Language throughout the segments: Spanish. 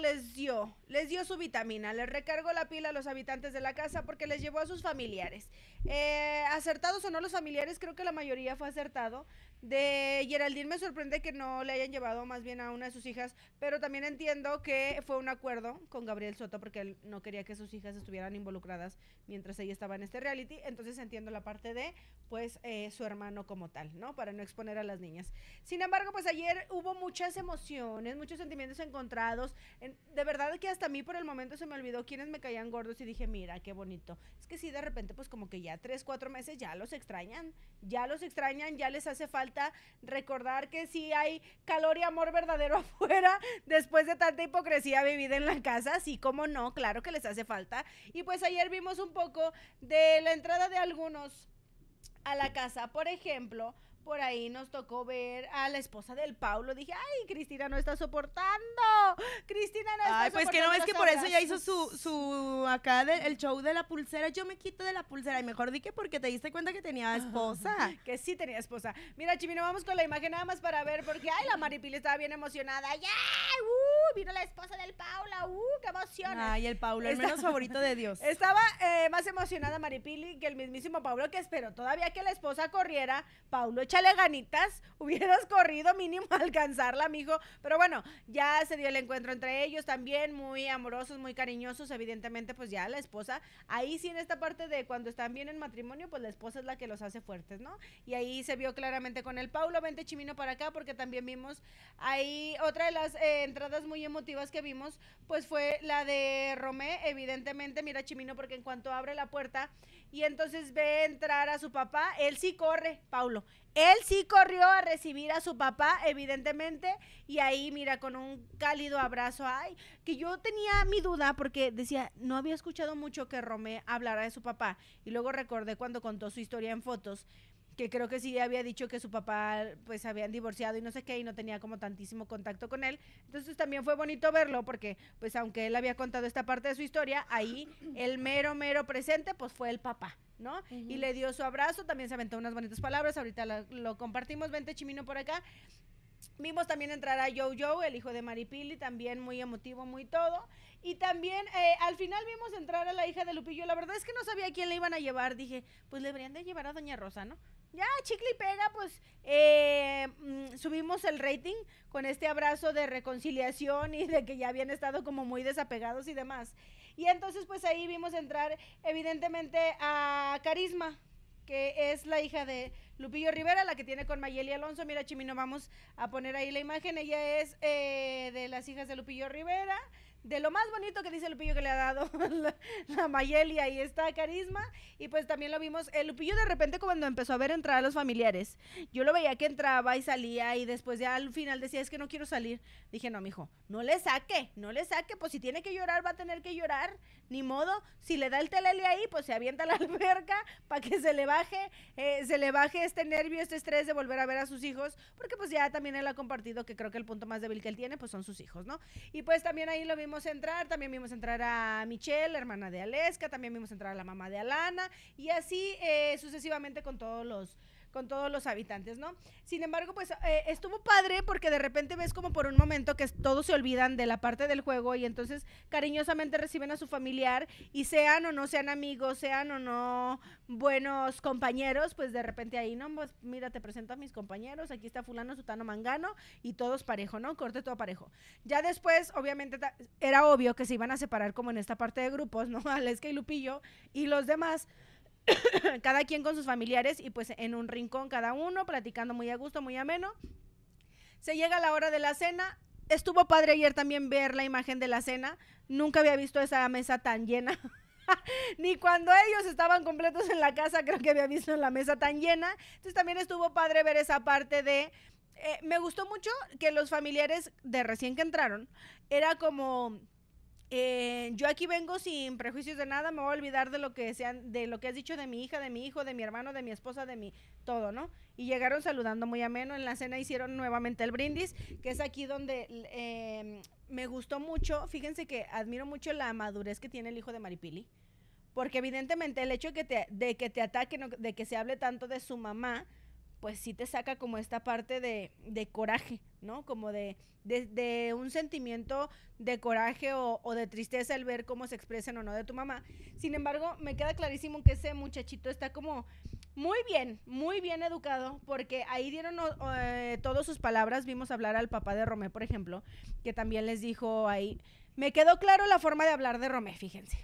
les dio, les dio su vitamina, les recargó la pila a los habitantes de la casa porque les llevó a sus familiares. Eh, acertados o no los familiares, creo que la mayoría fue acertado, de Geraldine me sorprende que no le hayan llevado más bien a una de sus hijas, pero también entiendo que fue un acuerdo con Gabriel Soto porque él no quería que sus hijas estuvieran involucradas mientras ella estaba en este reality, entonces entiendo la parte de pues eh, su hermano como tal, ¿no? Para no exponer a las niñas. Sin embargo, pues ayer hubo muchas emociones, muchos sentimientos encontrados, de verdad que hasta a mí por el momento se me olvidó quienes me caían gordos y dije, mira, qué bonito. Es que sí, de repente pues como que ya tres, cuatro meses ya los extrañan, ya los extrañan, ya les hace falta recordar que sí hay calor y amor verdadero afuera después de tanta hipocresía vivida en la casa, sí, como no, claro que les hace falta. Y pues ayer vimos un poco de la entrada de algunos a la casa, por ejemplo, por ahí nos tocó ver a la esposa del Paulo. Dije, ay, Cristina no está soportando. Cristina no está soportando. Ay, pues que no es que por eso ya hizo su, su acá el show de la pulsera. Yo me quito de la pulsera. Y mejor di que porque te diste cuenta que tenía ah, esposa. que sí tenía esposa. Mira, Chimino, vamos con la imagen nada más para ver. Porque, ay, la Maripili estaba bien emocionada. ¡Ya! ¡Uh! Vino la esposa del Paulo. ¡Uh! ¡Qué emoción! Ay, el Paulo, el menos favorito de Dios. Estaba eh, más emocionada Maripili que el mismísimo Paulo, que espero todavía que la esposa corriera. Paulo echa échale ganitas, hubieras corrido mínimo a alcanzarla, mijo. Pero bueno, ya se dio el encuentro entre ellos también, muy amorosos, muy cariñosos, evidentemente, pues ya la esposa. Ahí sí, en esta parte de cuando están bien en matrimonio, pues la esposa es la que los hace fuertes, ¿no? Y ahí se vio claramente con el Paulo, vente chimino para acá, porque también vimos ahí otra de las eh, entradas muy emotivas que vimos, pues fue la de Romé, evidentemente, mira chimino, porque en cuanto abre la puerta, y entonces ve entrar a su papá. Él sí corre, Paulo. Él sí corrió a recibir a su papá, evidentemente, y ahí, mira, con un cálido abrazo. Ay, que yo tenía mi duda porque decía, no había escuchado mucho que Romé hablara de su papá. Y luego recordé cuando contó su historia en fotos que creo que sí había dicho que su papá pues habían divorciado y no sé qué y no tenía como tantísimo contacto con él. Entonces también fue bonito verlo porque pues aunque él había contado esta parte de su historia, ahí el mero mero presente pues fue el papá. ¿no? Y le dio su abrazo, también se aventó unas bonitas palabras, ahorita lo compartimos, vente Chimino por acá. Vimos también entrar a Jojo, el hijo de Maripili, también muy emotivo, muy todo. Y también eh, al final vimos entrar a la hija de Lupillo. La verdad es que no sabía a quién le iban a llevar. Dije, pues le deberían de llevar a Doña Rosa, ¿no? Ya, chicle y pega, pues eh, mm, subimos el rating con este abrazo de reconciliación y de que ya habían estado como muy desapegados y demás. Y entonces pues ahí vimos entrar evidentemente a Carisma, que es la hija de Lupillo Rivera, la que tiene con Mayeli Alonso. Mira, Chimino, vamos a poner ahí la imagen. Ella es eh, de las hijas de Lupillo Rivera de lo más bonito que dice Lupillo que le ha dado la, mayelia Mayeli, ahí está Carisma. Y pues también lo vimos, el Lupillo de repente cuando empezó a ver entrar a los familiares, yo lo veía que entraba y salía y después ya al final decía, es que no quiero salir. Dije, no, mijo, no le saque, no le saque, pues si tiene que llorar va a tener que llorar, ni modo. Si le da el telele ahí, pues se avienta la alberca para que se le baje, eh, se le baje este nervio, este estrés de volver a ver a sus hijos, porque pues ya también él ha compartido que creo que el punto más débil que él tiene, pues son sus hijos, ¿no? Y pues también ahí lo vimos vimos entrar, también vimos entrar a Michelle, hermana de Aleska, también vimos entrar a la mamá de Alana, y así eh, sucesivamente con todos los con todos los habitantes, ¿no? Sin embargo, pues eh, estuvo padre porque de repente ves como por un momento que todos se olvidan de la parte del juego y entonces cariñosamente reciben a su familiar y sean o no sean amigos, sean o no buenos compañeros, pues de repente ahí, ¿no? Pues mira, te presento a mis compañeros, aquí está fulano, sutano, mangano y todos parejo, ¿no? Corte todo parejo. Ya después, obviamente, era obvio que se iban a separar como en esta parte de grupos, ¿no? Alesca y Lupillo y los demás cada quien con sus familiares y pues en un rincón cada uno, platicando muy a gusto, muy ameno. Se llega la hora de la cena. Estuvo padre ayer también ver la imagen de la cena. Nunca había visto esa mesa tan llena. Ni cuando ellos estaban completos en la casa creo que había visto la mesa tan llena. Entonces también estuvo padre ver esa parte de... Eh, me gustó mucho que los familiares de recién que entraron era como eh, yo aquí vengo sin prejuicios de nada, me voy a olvidar de lo que sean, de lo que has dicho de mi hija, de mi hijo, de mi hermano, de mi esposa, de mi todo, ¿no? Y llegaron saludando muy ameno. En la cena hicieron nuevamente el brindis, que es aquí donde eh, me gustó mucho. Fíjense que admiro mucho la madurez que tiene el hijo de Maripili. Porque evidentemente el hecho que de que te ataquen, de que se hable tanto de su mamá, pues sí te saca como esta parte de, de coraje, ¿no? Como de, de, un sentimiento de coraje o, de tristeza al ver cómo se expresan o no de tu mamá. Sin embargo, me queda clarísimo que ese muchachito está como muy bien, muy bien educado, porque ahí dieron eh, todos todas sus palabras. Vimos hablar al papá de Romé, por ejemplo, que también les dijo ahí, me quedó claro la forma de hablar de Romé, fíjense.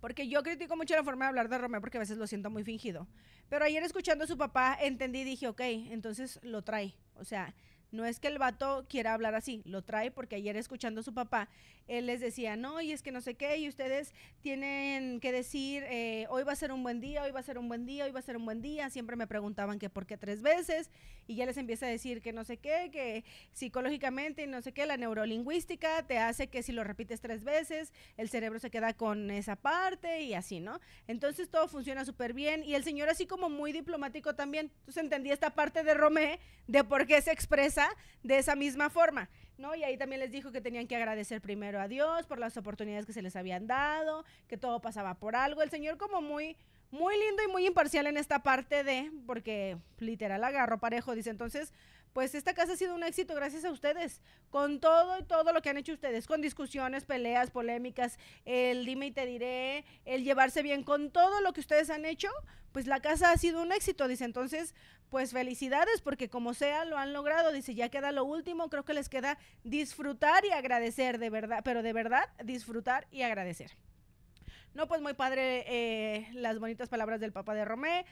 Porque yo critico mucho la forma de hablar de Romeo porque a veces lo siento muy fingido. Pero ayer escuchando a su papá entendí y dije, ok, entonces lo trae. O sea, no es que el vato quiera hablar así, lo trae porque ayer escuchando a su papá, él les decía, no, y es que no sé qué, y ustedes tienen que decir, eh, hoy va a ser un buen día, hoy va a ser un buen día, hoy va a ser un buen día. Siempre me preguntaban que por qué tres veces, y ya les empieza a decir que no sé qué, que psicológicamente y no sé qué, la neurolingüística te hace que si lo repites tres veces, el cerebro se queda con esa parte y así, ¿no? Entonces todo funciona súper bien, y el señor así como muy diplomático también, entonces entendí esta parte de Romé, de por qué se expresa de esa misma forma, ¿no? Y ahí también les dijo que tenían que agradecer primero a Dios por las oportunidades que se les habían dado, que todo pasaba por algo. El Señor como muy, muy lindo y muy imparcial en esta parte de, porque literal agarró parejo, dice entonces, pues esta casa ha sido un éxito gracias a ustedes, con todo y todo lo que han hecho ustedes, con discusiones, peleas, polémicas, el dime y te diré, el llevarse bien, con todo lo que ustedes han hecho, pues la casa ha sido un éxito, dice entonces, pues felicidades porque como sea lo han logrado, dice, ya queda lo último, creo que les queda disfrutar y agradecer de verdad, pero de verdad disfrutar y agradecer. No, pues muy padre eh, las bonitas palabras del papá de Romé.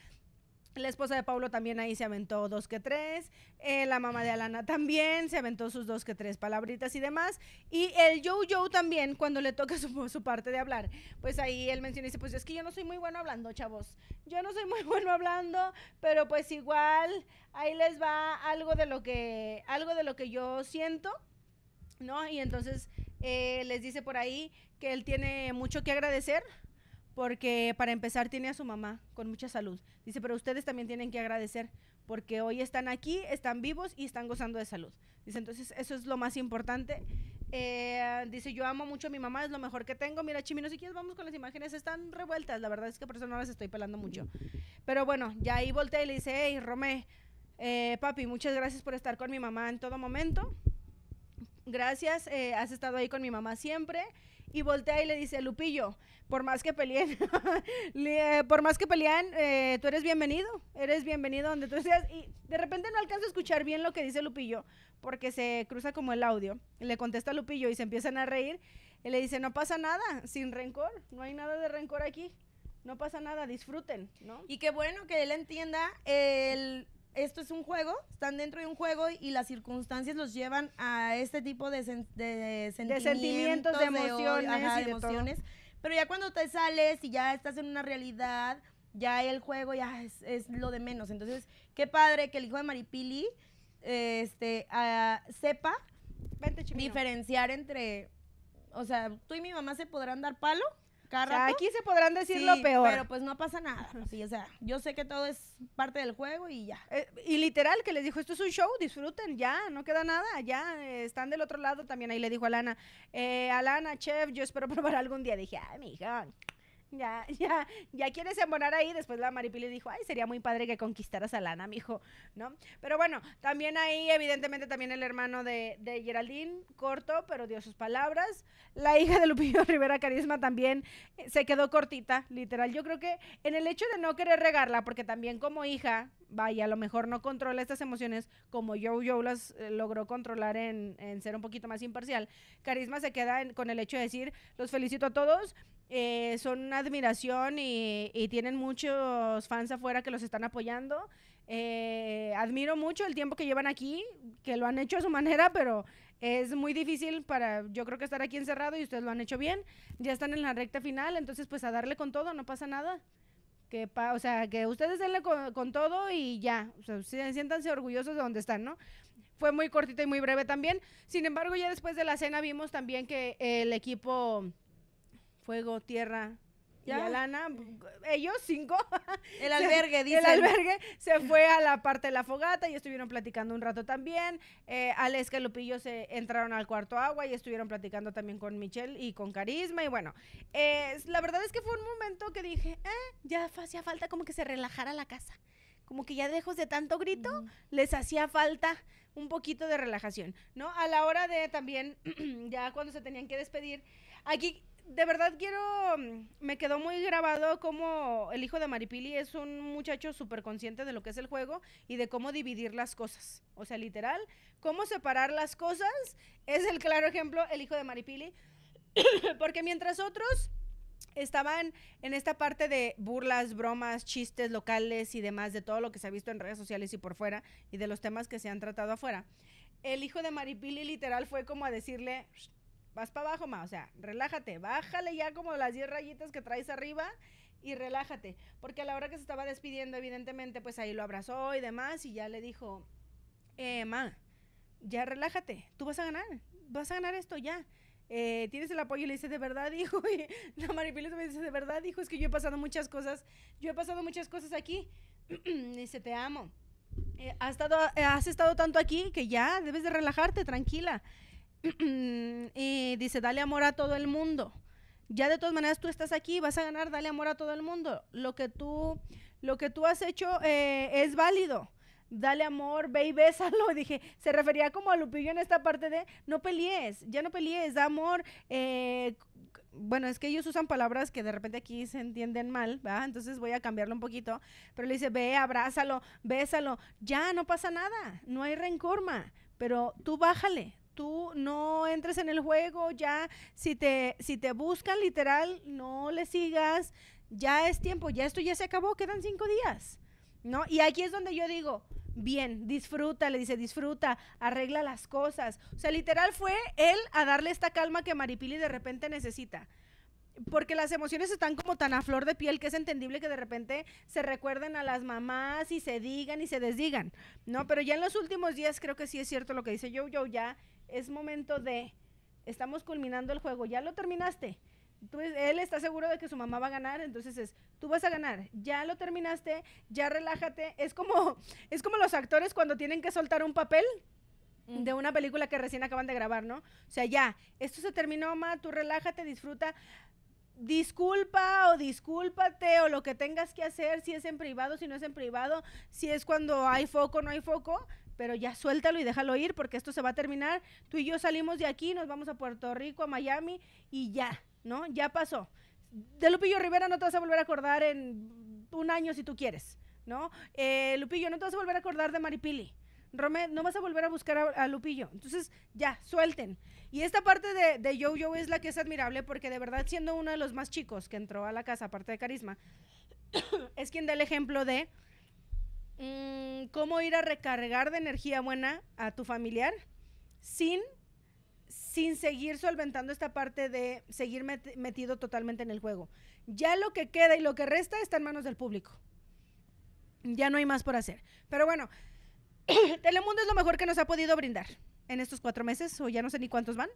La esposa de Pablo también ahí se aventó dos que tres. Eh, la mamá de Alana también se aventó sus dos que tres palabritas y demás. Y el Yo-Yo también, cuando le toca su, parte de hablar, pues ahí él menciona y dice, pues es que yo no soy muy bueno hablando, chavos. Yo no soy muy bueno hablando, pero pues igual ahí les va algo de lo que, algo de lo que yo siento, ¿no? Y entonces eh, les dice por ahí que él tiene mucho que agradecer porque para empezar tiene a su mamá con mucha salud. Dice, pero ustedes también tienen que agradecer porque hoy están aquí, están vivos y están gozando de salud. Dice, entonces eso es lo más importante. Eh, dice, yo amo mucho a mi mamá, es lo mejor que tengo. Mira, Chimino, si quieres, vamos con las imágenes. Están revueltas, la verdad es que por eso no las estoy pelando mucho. Pero bueno, ya ahí volteé y le dice, hey, Romé, eh, papi, muchas gracias por estar con mi mamá en todo momento. Gracias, eh, has estado ahí con mi mamá siempre y voltea y le dice, Lupillo, por más que peleen, eh, por más que pelean, eh, tú eres bienvenido, eres bienvenido donde tú seas. Y de repente no alcanza a escuchar bien lo que dice Lupillo, porque se cruza como el audio. Le contesta a Lupillo y se empiezan a reír. Y le dice, no pasa nada, sin rencor, no hay nada de rencor aquí. No pasa nada, disfruten, ¿no? Y qué bueno que él entienda el esto es un juego, están dentro de un juego y las circunstancias los llevan a este tipo de, sentimientos, de emociones, Pero ya cuando te sales y ya estás en una realidad, ya el juego ya es, lo de menos. Entonces, qué padre que el hijo de Maripili este, ah, sepa diferenciar entre, o sea, tú y mi mamá se podrán dar palo, aquí se podrán decir lo peor. Pero pues no pasa nada. sea, yo sé que todo es parte del juego y ya. Eh, y literal, que les dijo, esto es un show, disfruten, ya, no queda nada, ya, eh, están del otro lado también. Ahí le dijo a Alana, eh, Alana, chef, yo espero probar algún día. Dije, ay, mi hija, ya, ya, ya quieres embonar ahí. Después la Maripili dijo, ay, sería muy padre que conquistaras a Lana, mijo, ¿no? Pero bueno, también ahí, evidentemente, también el hermano de, de Geraldine, corto, pero dio sus palabras. La hija de Lupillo Rivera Carisma también eh, se quedó cortita, literal. Yo creo que en el hecho de no querer regarla, porque también como hija, vaya, a lo mejor no controla estas emociones como yo yo las eh, logró controlar en, en, ser un poquito más imparcial. Carisma se queda con el hecho de decir, los felicito a todos, eh, son una admiración y, tienen muchos fans afuera que los están apoyando. Eh, admiro mucho el tiempo que llevan aquí, que lo han hecho a su manera, pero es muy difícil para, yo creo que estar aquí encerrado y ustedes lo han hecho bien. Ya están en la recta final, entonces pues a darle con todo, no pasa nada. Que o sea, que ustedes denle con, todo y ya, o siéntanse orgullosos de donde están, ¿no? Fue muy cortito y muy breve también. Sin embargo, ya después de la cena vimos también que el equipo fuego, tierra, la y lana, ellos cinco. El albergue, dice. El albergue se fue a la parte de la fogata y estuvieron platicando un rato también. Eh, Alesca y Lupillo se entraron al cuarto agua y estuvieron platicando también con Michelle y con Carisma. Y bueno, eh, la verdad es que fue un momento que dije, eh, ya hacía falta como que se relajara la casa como que ya dejos de tanto grito, les hacía falta un poquito de relajación, ¿no? A la hora de también, ya cuando se tenían que despedir, aquí de verdad quiero, me quedó muy grabado como el hijo de Maripili es un muchacho súper consciente de lo que es el juego y de cómo dividir las cosas. O sea, literal, cómo separar las cosas es el claro ejemplo, el hijo de Maripili, porque mientras otros estaban en esta parte de burlas, bromas, chistes locales y demás de todo lo que se ha visto en redes sociales y por fuera y de los temas que se han tratado afuera. El hijo de Maripili literal fue como a decirle, vas para abajo, ma, o sea, relájate, bájale ya como las 10 rayitas que traes arriba y relájate, porque a la hora que se estaba despidiendo, evidentemente, pues ahí lo abrazó y demás y ya le dijo, eh, ma, ya relájate, tú vas a ganar, vas a ganar esto ya. Eh, tienes el apoyo y le dice, de verdad, hijo. Y la maripilita me dice, de verdad, hijo, es que yo he pasado muchas cosas. Yo he pasado muchas cosas aquí. dice, te amo. Eh, has, estado, eh, has estado tanto aquí que ya debes de relajarte, tranquila. y dice, dale amor a todo el mundo. Ya de todas maneras tú estás aquí, vas a ganar, dale amor a todo el mundo. Lo que tú, lo que tú has hecho es válido dale amor, ve y bésalo. Dije, se refería como a Lupillo en esta parte de no pelees, ya no pelees, da amor. Eh, bueno, es que ellos usan palabras que de repente aquí se entienden mal, ¿verdad? Entonces voy a cambiarlo un poquito. Pero le dice, ve, abrázalo, bésalo. Ya, no pasa nada, no hay rencor, ma. Pero tú bájale, tú no entres en el juego, ya, si te, si te buscan literal, no le sigas. Ya es tiempo, ya esto ya se acabó, quedan cinco días. ¿no? Y aquí es donde yo digo, bien, disfruta, le dice, disfruta, arregla las cosas. O sea, literal fue él a darle esta calma que Maripili de repente necesita. Porque las emociones están como tan a flor de piel que es entendible que de repente se recuerden a las mamás y se digan y se desdigan, ¿no? Pero ya en los últimos días creo que sí es cierto lo que dice yo, yo ya es momento de, estamos culminando el juego, ya lo terminaste, él está seguro de que su mamá va a ganar, entonces es, tú vas a ganar, ya lo terminaste, ya relájate. Es como, es como los actores cuando tienen que soltar un papel mm. de una película que recién acaban de grabar, ¿no? O sea, ya, esto se terminó, mamá, tú relájate, disfruta. Disculpa o discúlpate o lo que tengas que hacer, si es en privado, si no es en privado, si es cuando hay foco, no hay foco, pero ya suéltalo y déjalo ir porque esto se va a terminar. Tú y yo salimos de aquí, nos vamos a Puerto Rico, a Miami y ya, ¿no? Ya pasó. De Lupillo Rivera no te vas a volver a acordar en un año si tú quieres, ¿no? Eh, Lupillo, no te vas a volver a acordar de Maripili. Romé, no vas a volver a buscar a, Lupillo. Entonces, ya, suelten. Y esta parte de, Yo-Yo es la que es admirable porque de verdad siendo uno de los más chicos que entró a la casa, aparte de Carisma, es quien da el ejemplo de mm, cómo ir a recargar de energía buena a tu familiar sin sin seguir solventando esta parte de seguir metido totalmente en el juego. Ya lo que queda y lo que resta está en manos del público. Ya no hay más por hacer. Pero bueno, Telemundo es lo mejor que nos ha podido brindar en estos cuatro meses, o ya no sé ni cuántos van.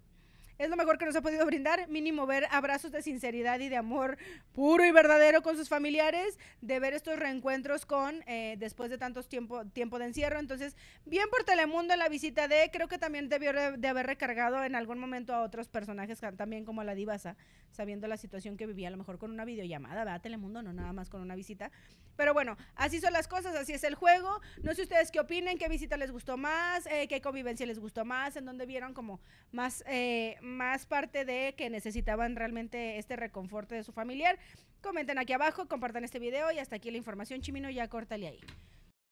Es lo mejor que nos ha podido brindar, mínimo ver abrazos de sinceridad y de amor puro y verdadero con sus familiares, de ver estos reencuentros con, eh, después de tantos tiempo, tiempo de encierro. Entonces, bien por Telemundo la visita de, creo que también debió de, haber recargado en algún momento a otros personajes también como la divasa, sabiendo la situación que vivía, a lo mejor con una videollamada, ¿verdad? Telemundo, no nada más con una visita. Pero bueno, así son las cosas, así es el juego. No sé ustedes qué opinen, qué visita les gustó más, eh, qué convivencia les gustó más, en dónde vieron como más... Eh, más parte de que necesitaban realmente este reconforte de su familiar. Comenten aquí abajo, compartan este video y hasta aquí la información, Chimino, ya cortale ahí.